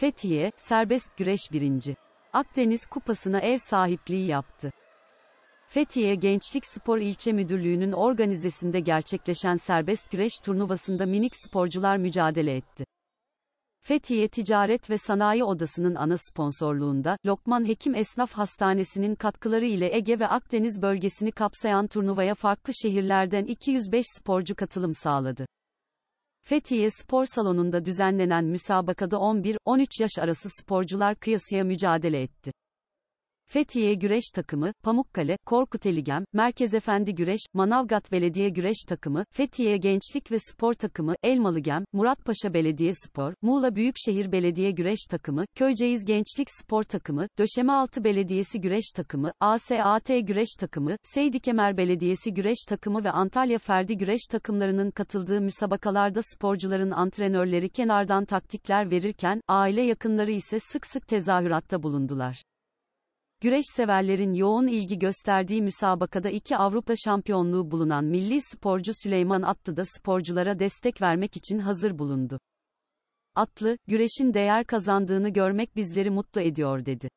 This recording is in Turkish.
Fethiye, serbest güreş birinci. Akdeniz Kupası'na ev sahipliği yaptı. Fethiye Gençlik Spor İlçe Müdürlüğü'nün organizesinde gerçekleşen serbest güreş turnuvasında minik sporcular mücadele etti. Fethiye Ticaret ve Sanayi Odası'nın ana sponsorluğunda, Lokman Hekim Esnaf Hastanesi'nin katkıları ile Ege ve Akdeniz bölgesini kapsayan turnuvaya farklı şehirlerden 205 sporcu katılım sağladı. Fethiye Spor Salonu'nda düzenlenen müsabakada 11-13 yaş arası sporcular kıyasıya mücadele etti. Fethiye Güreş Takımı, Pamukkale, Korkut Korkuteligem, Merkez Efendi Güreş, Manavgat Belediye Güreş Takımı, Fethiye Gençlik ve Spor Takımı, Elmalıgem, Muratpaşa Belediye Spor, Muğla Büyükşehir Belediye Güreş Takımı, Köyceğiz Gençlik Spor Takımı, Döşemealtı Belediyesi Güreş Takımı, ASAT Güreş Takımı, Seydikemer Belediyesi Güreş Takımı ve Antalya Ferdi Güreş Takımlarının katıldığı müsabakalarda sporcuların antrenörleri kenardan taktikler verirken, aile yakınları ise sık sık tezahüratta bulundular. Güreş severlerin yoğun ilgi gösterdiği müsabakada iki Avrupa şampiyonluğu bulunan milli sporcu Süleyman Atlı da sporculara destek vermek için hazır bulundu. Atlı, güreşin değer kazandığını görmek bizleri mutlu ediyor dedi.